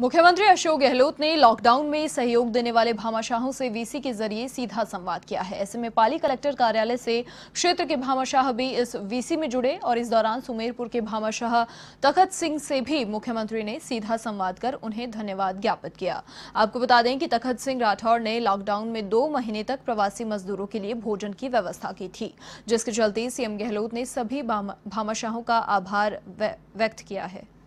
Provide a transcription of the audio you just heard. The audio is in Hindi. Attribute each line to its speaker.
Speaker 1: मुख्यमंत्री अशोक गहलोत ने लॉकडाउन में सहयोग देने वाले भामाशाहों से वीसी के जरिए सीधा संवाद किया है ऐसे में पाली कलेक्टर कार्यालय से क्षेत्र के भामाशाह भी इस वीसी में जुड़े और इस दौरान सुमेरपुर के भामाशाह तखत सिंह से भी मुख्यमंत्री ने सीधा संवाद कर उन्हें धन्यवाद ज्ञापित किया आपको बता दें कि तखत सिंह राठौर ने लॉकडाउन में दो महीने तक प्रवासी मजदूरों के लिए भोजन की व्यवस्था की थी जिसके चलते सीएम गहलोत ने सभी भामाशाहों का आभार व्यक्त किया है